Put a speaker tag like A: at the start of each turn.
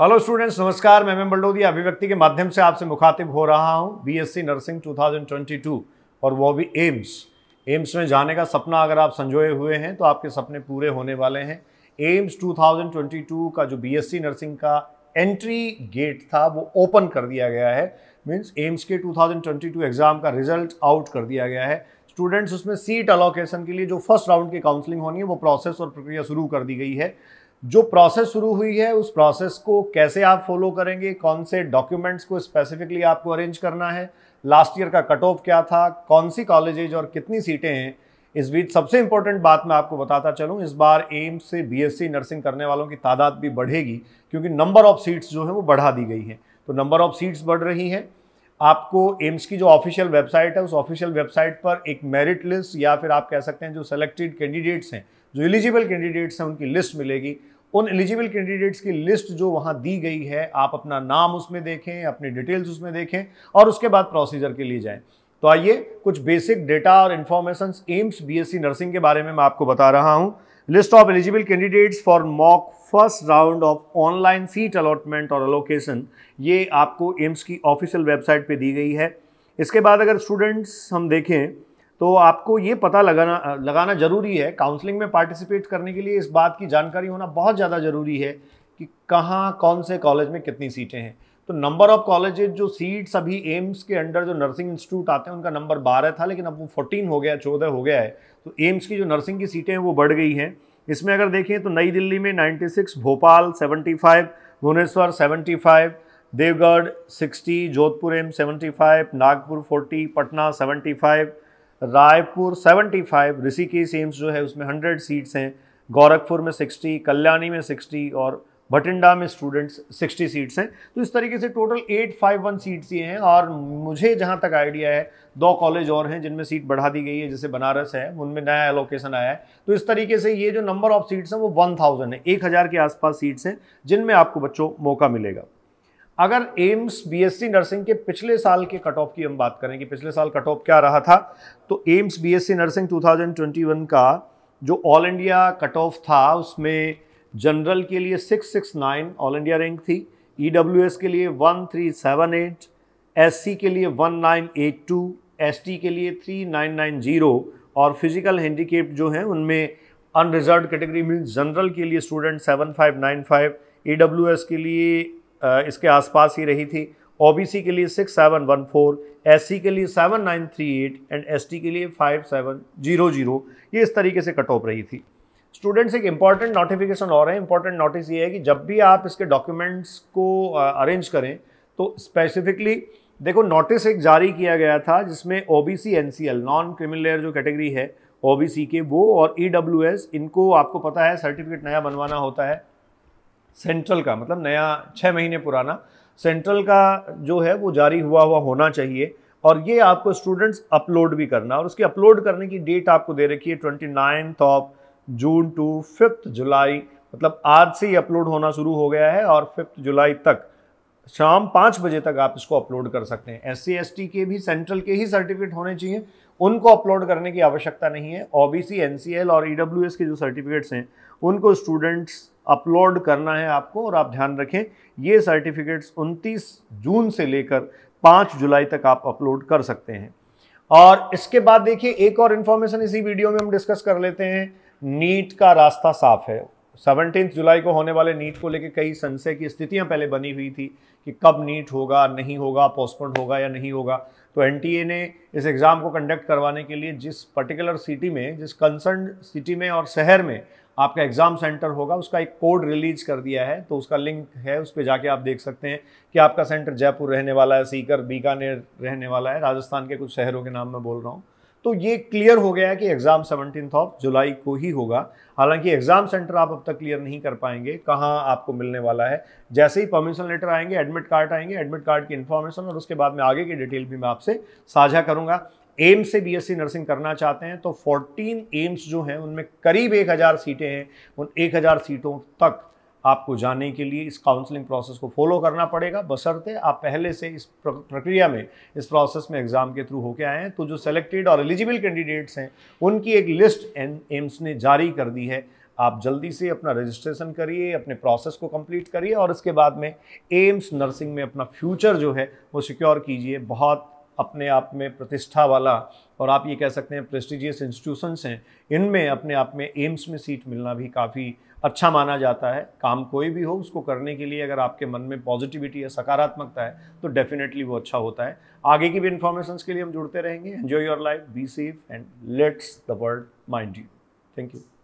A: hello students नमस्कार मैं M बल्डोदिया अभिव्यक्ति के माध्यम से आपसे मुखातिब हो रहा हूँ बीएससी नर्सिंग 2022 और वो भी एम्स एम्स में जाने का सपना अगर आप संजोए हुए हैं तो आपके सपने पूरे होने वाले हैं एम्स 2022 का जो बीएससी नर्सिंग का एंट्री गेट था वो ओपन कर दिया गया है मीन्स एम्स के टू एग्ज़ाम का रिजल्ट आउट कर दिया गया है स्टूडेंट्स उसमें सीट अलोकेशन के लिए जो फर्स्ट राउंड की काउंसलिंग होनी है वो प्रोसेस और प्रक्रिया शुरू कर दी गई है जो प्रोसेस शुरू हुई है उस प्रोसेस को कैसे आप फॉलो करेंगे कौन से डॉक्यूमेंट्स को स्पेसिफिकली आपको अरेंज करना है लास्ट ईयर का कट ऑफ क्या था कौन सी कॉलेजेज और कितनी सीटें हैं इस बीच सबसे इंपॉर्टेंट बात मैं आपको बताता चलूँ इस बार एम्स से बी नर्सिंग करने वालों की तादाद भी बढ़ेगी क्योंकि नंबर ऑफ सीट्स जो है वो बढ़ा दी गई हैं तो नंबर ऑफ सीट्स बढ़ रही हैं आपको एम्स की जो ऑफिशियल वेबसाइट है उस ऑफिशियल वेबसाइट पर एक मेरिट लिस्ट या फिर आप कह सकते हैं जो सेलेक्टेड कैंडिडेट्स हैं जो एलिजिबल कैंडिडेट्स हैं उनकी लिस्ट मिलेगी उन एलिजिबल कैंडिडेट्स की लिस्ट जो वहाँ दी गई है आप अपना नाम उसमें देखें अपनी डिटेल्स उसमें देखें और उसके बाद प्रोसीजर के लिए जाएँ तो आइए कुछ बेसिक डेटा और इन्फॉर्मेशन एम्स बीएससी नर्सिंग के बारे में मैं आपको बता रहा हूँ list of eligible candidates for mock first round of online seat allotment और अलोकेशन ये आपको एम्स की ऑफिशियल वेबसाइट पे दी गई है इसके बाद अगर स्टूडेंट्स हम देखें तो आपको ये पता लगाना लगाना ज़रूरी है काउंसलिंग में पार्टिसिपेट करने के लिए इस बात की जानकारी होना बहुत ज़्यादा ज़रूरी है कि कहाँ कौन से कॉलेज में कितनी सीटें हैं तो नंबर ऑफ कॉलेजेज जो सीट्स अभी एम्स के अंडर जो नर्सिंग इंस्टीट्यूट आते हैं उनका नंबर बारह था लेकिन अब वो फोर्टीन हो गया चौदह हो गया है तो एम्स की जो नर्सिंग की सीटें हैं वो बढ़ गई हैं इसमें अगर देखें तो नई दिल्ली में 96, भोपाल 75, भुवनेश्वर 75, देवगढ़ 60, जोधपुर एम 75, नागपुर 40, पटना 75, रायपुर 75 ऋषिकेश एम्स जो है उसमें 100 सीट्स हैं गोरखपुर में 60 कल्याणी में 60 और भटिंडा में स्टूडेंट्स 60 सीट्स हैं तो इस तरीके से टोटल 851 सीट्स ये हैं और मुझे जहाँ तक आइडिया है दो कॉलेज और हैं जिनमें सीट बढ़ा दी गई है जैसे बनारस है उनमें नया एलोकेशन आया है तो इस तरीके से ये जो नंबर ऑफ सीट्स हैं वो 1000 है हज़ार के आसपास सीट्स हैं जिनमें आपको बच्चों मौका मिलेगा अगर एम्स बीएससी नर्सिंग के पिछले साल के कट ऑफ की हम बात करें कि पिछले साल कट ऑफ क्या रहा था तो एम्स बीएससी नर्सिंग 2021 का जो ऑल इंडिया कट ऑफ था उसमें जनरल के लिए 669 ऑल इंडिया रैंक थी ईडब्ल्यूएस के लिए 1378 एससी के लिए 1982 एसटी के लिए 3990 और फिजिकल हैंडीकेप जो हैं उनमें अनरिजर्व कैटेगरी मीन जनरल के लिए स्टूडेंट 7595 ईडब्ल्यूएस के लिए इसके आसपास ही रही थी ओबीसी के लिए six seven one four S के लिए seven nine three eight and S के लिए फाइव सेवन जीरो जीरो ये इस तरीके से कट ऑफ रही थी स्टूडेंट्स एक इम्पॉर्टेंट नोटिफिकेशन और है इम्पॉर्टेंट नोटिस ये है कि जब भी आप इसके डॉक्यूमेंट्स को अरेंज करें तो स्पेसिफिकली देखो नोटिस एक जारी किया गया था जिसमें O B C N C L non criminal layer जो कैटेगरी है ओ बी सी के वो और ई डब्ल्यू एस इनको आपको पता है सर्टिफिकेट नया बनवाना होता है सेंट्रल का मतलब नया छः महीने पुराना सेंट्रल का जो है वो जारी हुआ हुआ होना चाहिए और ये आपको स्टूडेंट्स अपलोड भी करना और उसकी अपलोड करने की डेट आपको दे रखी है twenty ninth of June to fifth July मतलब आज से ही अपलोड होना शुरू हो गया है और फिफ्थ जुलाई तक शाम पाँच बजे तक आप इसको अपलोड कर सकते हैं एस सी के भी सेंट्रल के ही सर्टिफिकेट होने चाहिए उनको अपलोड करने की आवश्यकता नहीं है O B C N C L और ई डब्ल्यू एस के जो सर्टिफिकेट्स हैं उनको स्टूडेंट्स अपलोड करना है आपको और आप ध्यान रखें ये सर्टिफिकेट्स 29 जून से लेकर 5 जुलाई तक आप अपलोड कर सकते हैं और इसके बाद देखिए एक और इन्फॉर्मेशन इसी वीडियो में हम डिस्कस कर लेते हैं नीट का रास्ता साफ है सेवनटीन जुलाई को होने वाले नीट को लेकर कई संशय की स्थितियां पहले बनी हुई थी कि कब नीट होगा नहीं होगा पोस्टपोन होगा या नहीं होगा तो एन ने इस एग्ज़ाम को कंडक्ट करवाने के लिए जिस पर्टिकुलर सिटी में जिस कंसर्न सिटी में और शहर में आपका एग्ज़ाम सेंटर होगा उसका एक कोड रिलीज कर दिया है तो उसका लिंक है उस पर जाके आप देख सकते हैं कि आपका सेंटर जयपुर रहने वाला है सीकर बीकानेर रहने वाला है राजस्थान के कुछ शहरों के नाम मैं बोल रहा हूँ तो ये क्लियर हो गया कि एग्ज़ाम सेवनटीन ऑफ जुलाई को ही होगा हालांकि एग्ज़ाम सेंटर आप अब तक क्लियर नहीं कर पाएंगे कहाँ आपको मिलने वाला है जैसे ही परमिशन लेटर आएंगे एडमिट कार्ड आएंगे एडमिट कार्ड की इन्फॉर्मेशन और उसके बाद में आगे की डिटेल भी मैं आपसे साझा करूंगा एम्स से बीएससी नर्सिंग करना चाहते हैं तो 14 एम्स जो हैं उनमें करीब 1000 सीटें हैं उन 1000 सीटों तक आपको जाने के लिए इस काउंसलिंग प्रोसेस को फॉलो करना पड़ेगा बसरते आप पहले से इस प्रक्रिया में इस प्रोसेस में एग्ज़ाम के थ्रू होके आए हैं तो जो सेलेक्टेड और एलिजिबल कैंडिडेट्स हैं उनकी एक लिस्ट एन एम्स ने जारी कर दी है आप जल्दी से अपना रजिस्ट्रेशन करिए अपने प्रोसेस को कंप्लीट करिए और इसके बाद में एम्स नर्सिंग में अपना फ्यूचर जो है वो सिक्योर कीजिए बहुत अपने आप में प्रतिष्ठा वाला और आप ये कह सकते हैं प्रेस्टिजियस इंस्टीट्यूशंस हैं इनमें अपने आप में एम्स में सीट मिलना भी काफ़ी अच्छा माना जाता है काम कोई भी हो उसको करने के लिए अगर आपके मन में पॉजिटिविटी या सकारात्मकता है तो डेफिनेटली वो अच्छा होता है आगे की भी इन्फॉर्मेशन के लिए हम जुड़ते रहेंगे enjoy your life be safe and let's the world mind you thank you